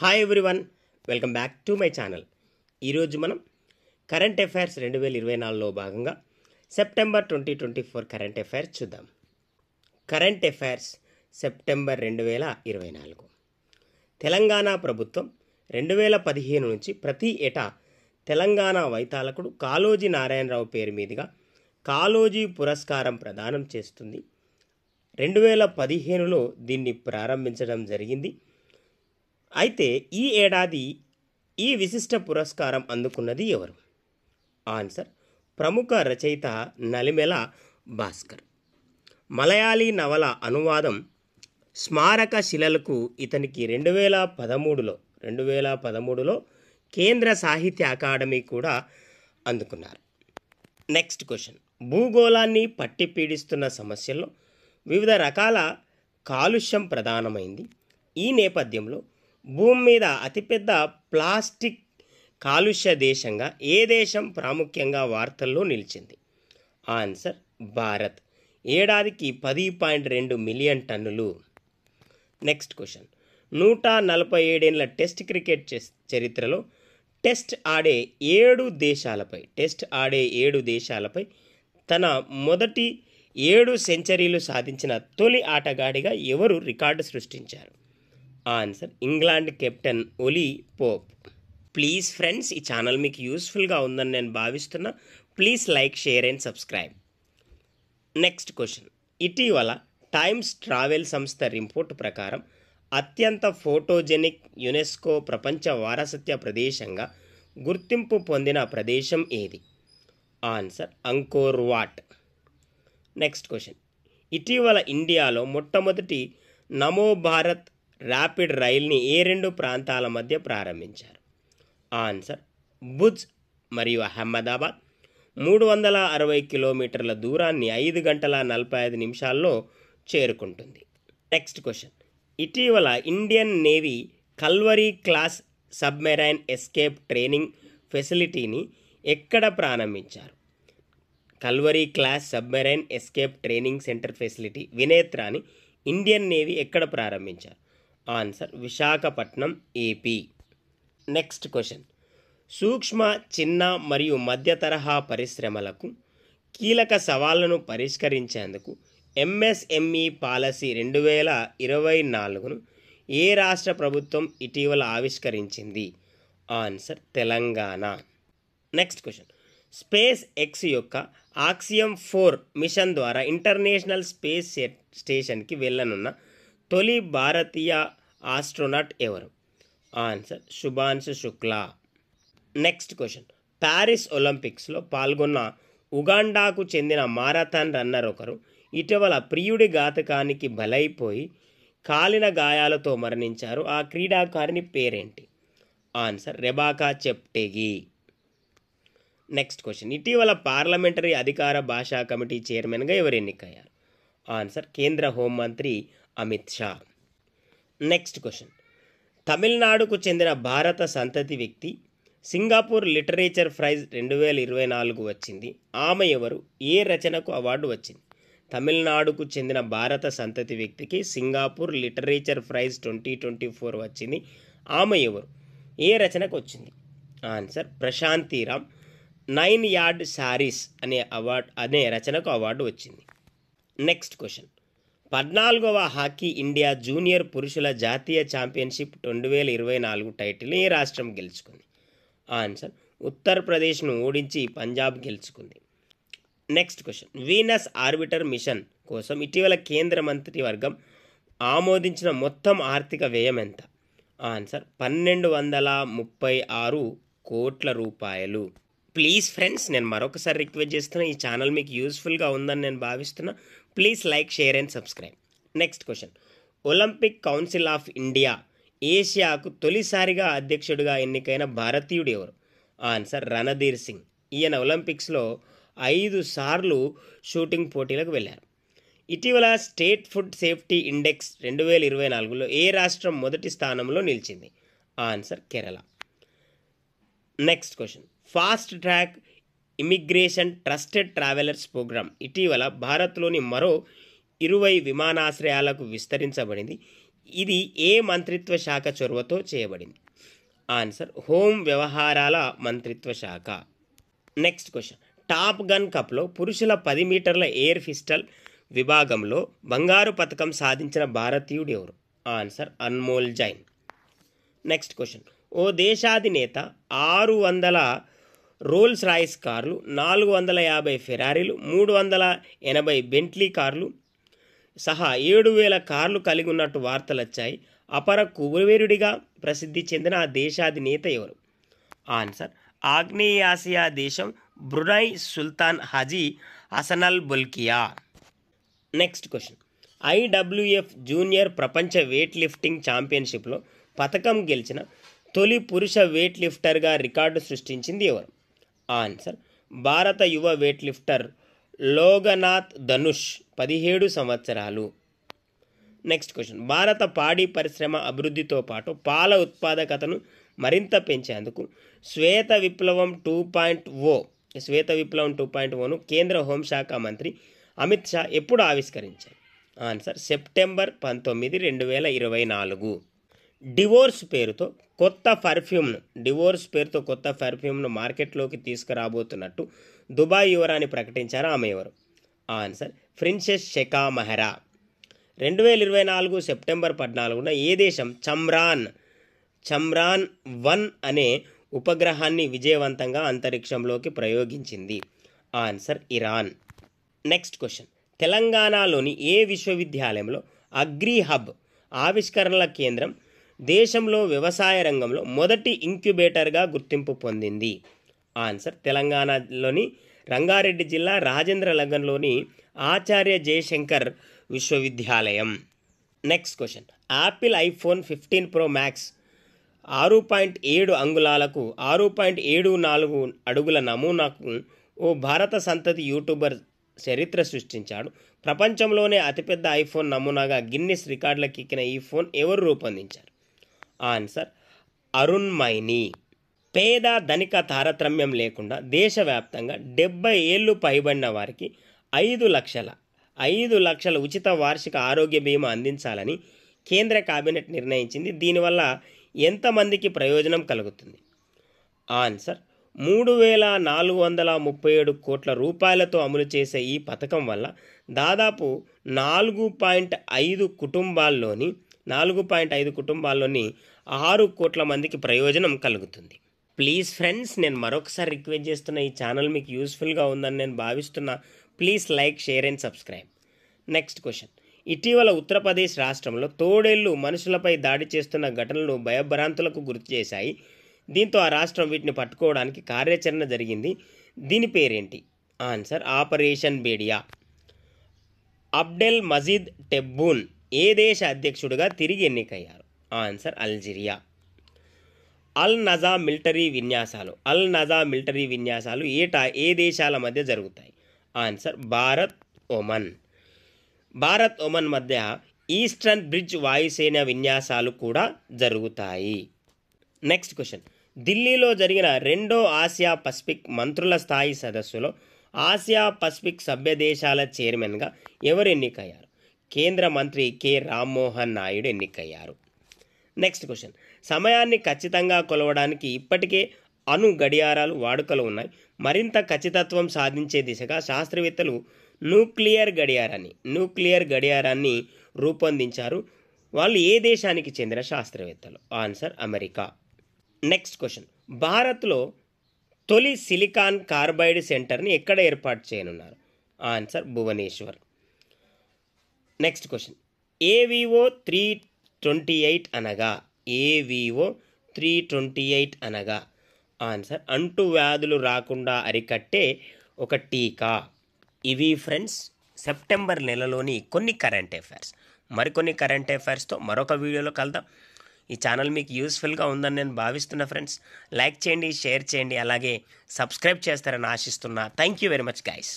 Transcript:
hi everyone welcome back to my channel ఈరోజు మనం current affairs రెండు వేల ఇరవై నాలుగులో భాగంగా September twenty twenty four current affairs చూద్దాం కరెంట్ అఫైర్స్ సెప్టెంబర్ రెండు వేల ఇరవై నాలుగు తెలంగాణ ప్రభుత్వం రెండు వేల పదిహేను నుంచి ప్రతి ఏటా తెలంగాణ వైతాలకుడు కాళోజీ నారాయణరావు పేరు మీదుగా కాళోజీ పురస్కారం ప్రదానం చేస్తుంది రెండు వేల పదిహేనులో దీన్ని ప్రారంభించడం జరిగింది అయితే ఈ ఏడాది ఈ విశిష్ట పురస్కారం అందుకున్నది ఎవరు ఆన్సర్ ప్రముఖ రచయిత నలిమెల భాస్కర్ మలయాళీ నవల అనువాదం స్మారక శిలలకు ఇతనికి రెండు వేల పదమూడులో రెండు వేల పదమూడులో కేంద్ర సాహిత్య అకాడమీ కూడా అందుకున్నారు నెక్స్ట్ క్వశ్చన్ భూగోళాన్ని పట్టి పీడిస్తున్న సమస్యల్లో వివిధ రకాల కాలుష్యం ప్రధానమైంది ఈ నేపథ్యంలో భూమి మీద అతిపెద్ద ప్లాస్టిక్ కాలుష్య దేశంగా ఏ దేశం ప్రాముఖ్యంగా వార్తల్లో నిలిచింది ఆన్సర్ భారత్ ఏడాదికి పది పాయింట్ రెండు మిలియన్ టన్నులు నెక్స్ట్ క్వశ్చన్ నూట నలభై ఏడేళ్ల టెస్ట్ క్రికెట్ చరిత్రలో టెస్ట్ ఆడే ఏడు దేశాలపై టెస్ట్ ఆడే ఏడు దేశాలపై తన మొదటి ఏడు సెంచరీలు సాధించిన తొలి ఆటగాడిగా ఎవరు రికార్డు సృష్టించారు answer England captain Ollie Pope please friends ఈ ఛానల్ మీకు యూస్ఫుల్గా ఉందని నేను భావిస్తున్నా please like share and subscribe next question ఇటీవల టైమ్స్ ట్రావెల్ సంస్థ రిపోర్ట్ ప్రకారం అత్యంత ఫోటోజెనిక్ యునెస్కో ప్రపంచ వారసత్వ ప్రదేశంగా గుర్తింపు పొందిన ప్రదేశం ఏది answer Angkor Wat next question ఇటీవల ఇండియాలో మొట్టమొదటి నమో భారత్ ర్యాపిడ్ రైల్ని ఏ రెండు ప్రాంతాల మధ్య ప్రారంభించారు ఆన్సర్ భుజ్ మరియు అహ్మదాబాద్ మూడు వందల అరవై కిలోమీటర్ల దూరాన్ని ఐదు గంటల నలభై ఐదు నిమిషాల్లో చేరుకుంటుంది నెక్స్ట్ క్వశ్చన్ ఇటీవల Indian Navy Kalvari class submarine escape training ఫెసిలిటీని ఎక్కడ ప్రారంభించారు Kalvari class submarine escape training centre facility వినేత్రాని ఇండియన్ నేవీ ఎక్కడ ప్రారంభించారు answer Visakhapatnam AP next question సూక్ష్మ చిన్న మరియు మధ్య తరహా పరిశ్రమలకు కీలక సవాళ్లను పరిష్కరించేందుకు ఎంఎస్ఎంఈ పాలసీ రెండు వేల ఇరవై నాలుగును ఏ రాష్ట్ర ప్రభుత్వం ఇటీవల ఆవిష్కరించింది answer Telangana next question SpaceX యొక్క ఆక్సియం ఫోర్ మిషన్ ద్వారా ఇంటర్నేషనల్ స్పేస్ స్టేషన్కి వెళ్ళనున్న తొలి భారతీయ ఆస్ట్రోనాట్ ఎవరు answer Shubhanshu Shukla next question Paris ఒలింపిక్స్లో పాల్గొన్న ఉగాండాకు చెందిన మారథాన్ రన్నర్ ఒకరు ఇటీవల ప్రియుడి ఘాతకానికి బలైపోయి కాలిన గాయాలతో మరణించారు ఆ క్రీడాకారిని పేరేంటి answer Rebecca Cheptegei next question ఇటీవల పార్లమెంటరీ అధికార భాషా కమిటీ చైర్మన్గా ఎవరు ఎన్నికయ్యారు ఆన్సర్ కేంద్ర హోంమంత్రి అమిత్ షా నెక్స్ట్ క్వశ్చన్ తమిళనాడుకు చెందిన భారత సంతతి వ్యక్తి సింగపూర్ లిటరేచర్ ప్రైజ్ రెండు వేల ఇరవై నాలుగు వచ్చింది ఆమె ఎవరు ఏ రచనకు అవార్డు వచ్చింది తమిళనాడుకు చెందిన భారత సంతతి వ్యక్తికి Singapore literature prize twenty twenty four వచ్చింది ఆమె ఎవరు ఏ రచనకు వచ్చింది answer Ram nine yard saris అనే అవార్డు అనే రచనకు అవార్డు వచ్చింది నెక్స్ట్ క్వశ్చన్ పద్నాలుగవ హాకీ ఇండియా జూనియర్ పురుషుల జాతీయ ఛాంపియన్షిప్ రెండు వేల ఇరవై నాలుగు టైటిల్ని ఈ రాష్ట్రం గెలుచుకుంది ఆన్సర్ ఉత్తరప్రదేశ్ను ఓడించి పంజాబ్ గెలుచుకుంది next question Venus orbiter mission కోసం ఇటీవల కేంద్ర మంత్రివర్గం ఆమోదించిన మొత్తం ఆర్థిక వ్యయం ఎంత ఆన్సర్ పన్నెండు వందల ముప్పై ఆరు కోట్ల రూపాయలు ప్లీజ్ ఫ్రెండ్స్ నేను మరొకసారి రిక్వెస్ట్ చేస్తున్నా ఈ ఛానల్ మీకు యూస్ఫుల్గా ఉందని నేను భావిస్తున్నా please like share and subscribe next question Olympic council of India ఏషియాకు తొలిసారిగా అధ్యక్షుడిగా ఎన్నికైన భారతీయుడు ఎవరు ఆన్సర్ రణధీర్ సింగ్ ఈయన ఒలింపిక్స్లో ఐదు సార్లు షూటింగ్ పోటీలకు వెళ్ళారు ఇటీవల స్టేట్ ఫుడ్ సేఫ్టీ ఇండెక్స్ రెండు వేల ఇరవై నాలుగులో ఏ రాష్ట్రం మొదటి స్థానంలో నిలిచింది answer Kerala next question fast track immigration trusted travellers programme ఇటీవల భారత్లోని మరో ఇరవై విమానాశ్రయాలకు విస్తరించబడింది ఇది ఏ మంత్రిత్వ శాఖ చొరవతో చేయబడింది ఆన్సర్ హోం వ్యవహారాల మంత్రిత్వ శాఖ నెక్స్ట్ క్వశ్చన్ టాప్ గన్ కప్లో పురుషుల పది మీటర్ల ఎయిర్ పిస్టల్ విభాగంలో బంగారు పథకం సాధించిన భారతీయుడు ఎవరు answer Anmol Jain next question ఓ దేశాధినేత ఆరు వందల రోల్స్ రాయిస్ కార్లు నాలుగు వందల యాభై ఫెరారీలు మూడు వందల ఎనభై బెంట్లీ కార్లు సహా ఏడు వేల కార్లు కలిగి ఉన్నట్టు వార్తలు వచ్చాయి అపర కుబువేరుడిగా ప్రసిద్ధి చెందిన ఆ దేశాధినేత ఎవరు ఆన్సర్ ఆగ్నేయాసియా దేశం Brunei sultan Haji Hassanal Bolkiah next question IWF junior ప్రపంచ వెయిట్ లిఫ్టింగ్ ఛాంపియన్షిప్లో పథకం గెలిచిన తొలి పురుష వెయిట్ లిఫ్టర్గా రికార్డు సృష్టించింది ఎవరు ఆన్సర్ భారత యువ వెయిట్ లిఫ్టర్ లోగనాథ్ ధనుష్ పదిహేడు సంవత్సరాలు నెక్స్ట్ క్వశ్చన్ భారత పాడి పరిశ్రమ అభివృద్ధితో పాటు పాల ఉత్పాదకతను మరింత పెంచేందుకు శ్వేత విప్లవం టూ పాయింట్ ఓ శ్వేత విప్లవం టూ పాయింట్ ఓను కేంద్ర హోంశాఖ మంత్రి అమిత్ షా ఎప్పుడు ఆవిష్కరించారు ఆన్సర్ సెప్టెంబర్ పంతొమ్మిది రెండు వేల ఇరవై నాలుగు డివోర్స్ పేరుతో కొత్త పర్ఫ్యూమ్ను డివోర్స్ పేరుతో కొత్త పర్ఫ్యూమ్ను మార్కెట్లోకి తీసుకురాబోతున్నట్టు దుబాయ్ యువరాని ప్రకటించారు ఆమె ఎవరు ఆన్సర్ ప్రిన్సెస్ షెకా మెహరా రెండు వేల ఇరవై నాలుగు సెప్టెంబర్ పద్నాలుగున ఏ దేశం చమ్రాన్ చమ్రాన్ వన్ అనే ఉపగ్రహాన్ని విజయవంతంగా అంతరిక్షంలోకి ప్రయోగించింది ఆన్సర్ ఇరాన్ నెక్స్ట్ క్వశ్చన్ తెలంగాణలోని ఏ విశ్వవిద్యాలయంలో అగ్రి హబ్ ఆవిష్కరణల కేంద్రం దేశంలో వ్యవసాయ రంగంలో మొదటి ఇంక్యుబేటర్గా గుర్తింపు పొందింది ఆన్సర్ తెలంగాణలోని రంగారెడ్డి జిల్లా రాజేంద్ర నగర్లోని ఆచార్య జయశంకర్ విశ్వవిద్యాలయం next question Apple iPhone fifteen pro max ఆరు పాయింట్ ఏడు అంగుళాలకు ఆరు పాయింట్ ఏడు నాలుగు అడుగుల నమూనాకు ఓ భారత సంతతి యూట్యూబర్ చరిత్ర సృష్టించాడు ప్రపంచంలోనే అతిపెద్ద ఐఫోన్ నమూనాగా గిన్నిస్ రికార్డులకి ఎక్కిన ఈ ఫోన్ ఎవరు రూపొందించారు ఆన్సర్ మైని పేద ధనిక తారతమ్యం లేకుండా దేశవ్యాప్తంగా డెబ్బై ఏళ్ళు పైబడిన వారికి ఐదు లక్షల ఐదు లక్షల ఉచిత వార్షిక ఆరోగ్య బీమా అందించాలని కేంద్ర కేబినెట్ నిర్ణయించింది దీనివల్ల ఎంతమందికి ప్రయోజనం కలుగుతుంది ఆన్సర్ మూడు వేల నాలుగు వందల ముప్పై ఏడు కోట్ల రూపాయలతో అమలు చేసే ఈ పథకం వల్ల దాదాపు నాలుగు పాయింట్ ఐదు కుటుంబాల్లోని నాలుగు పాయింట్ ఐదు కుటుంబాల్లోని ఆరు కోట్ల మందికి ప్రయోజనం కలుగుతుంది ప్లీజ్ ఫ్రెండ్స్ నేను మరొకసారి రిక్వెస్ట్ చేస్తున్న ఈ ఛానల్ మీకు యూస్ఫుల్గా ఉందని నేను భావిస్తున్నా please like share and subscribe next question ఇటీవల ఉత్తరప్రదేశ్ రాష్ట్రంలో తోడేళ్లు మనుషులపై దాడి చేస్తున్న ఘటనలు భయభ్రాంతులకు గుర్తు చేశాయి దీంతో ఆ రాష్ట్రం వీటిని పట్టుకోవడానికి కార్యాచరణ జరిగింది దీని పేరేంటి ఆన్సర్ ఆపరేషన్ బేడియా అబ్డెల్ మజీద్ టెబ్బూన్ ఏ దేశ అధ్యక్షుడిగా తిరిగి ఎన్నికయ్యారు answer Algeria Al Najah military విన్యాసాలు అల్ నజా మిలిటరీ విన్యాసాలు ఏటా ఏ దేశాల మధ్య జరుగుతాయి answer Bharat Oman Bharat Oman మధ్య ఈస్టర్న్ బ్రిడ్జ్ వాయుసేన విన్యాసాలు కూడా జరుగుతాయి నెక్స్ట్ క్వశ్చన్ ఢిల్లీలో జరిగిన రెండో ఆసియా పసిఫిక్ మంత్రుల స్థాయి సదస్సులో ఆసియా పసిఫిక్ సభ్య దేశాల చైర్మన్గా ఎవరు ఎన్నికయ్యారు కేంద్ర మంత్రి కె రామ్మోహన్ నాయుడు ఎన్నికయ్యారు నెక్స్ట్ క్వశ్చన్ సమయాన్ని ఖచ్చితంగా కొలవడానికి ఇప్పటికే అణు గడియారాలు వాడుకలో ఉన్నాయి మరింత ఖచ్చితత్వం సాధించే దిశగా శాస్త్రవేత్తలు న్యూక్లియర్ గడియారాన్ని న్యూక్లియర్ గడియారాన్ని రూపొందించారు వాళ్ళు ఏ దేశానికి చెందిన శాస్త్రవేత్తలు ఆన్సర్ అమెరికా నెక్స్ట్ క్వశ్చన్ భారత్లో తొలి సిలికాన్ కార్బైడ్ సెంటర్ని ఎక్కడ ఏర్పాటు చేయనున్నారు answer Bhubaneswar next question AVO three twenty eight అనగా ఏవిఓ త్రీ ట్వంటీ ఎయిట్ అనగా ఆన్సర్ అంటు వ్యాధులు రాకుండా అరికట్టే ఒక టీకా ఇవి ఫ్రెండ్స్ సెప్టెంబర్ నెలలోని కొన్ని కరెంట్ అఫైర్స్ మరికొన్ని కరెంట్ అఫైర్స్తో మరొక వీడియోలో కలుద్దాం ఈ ఛానల్ మీకు యూస్ఫుల్గా ఉందని నేను భావిస్తున్నా ఫ్రెండ్స్ లైక్ చేయండి షేర్ చేయండి అలాగే సబ్స్క్రైబ్ చేస్తారని ఆశిస్తున్నా thank you very much guys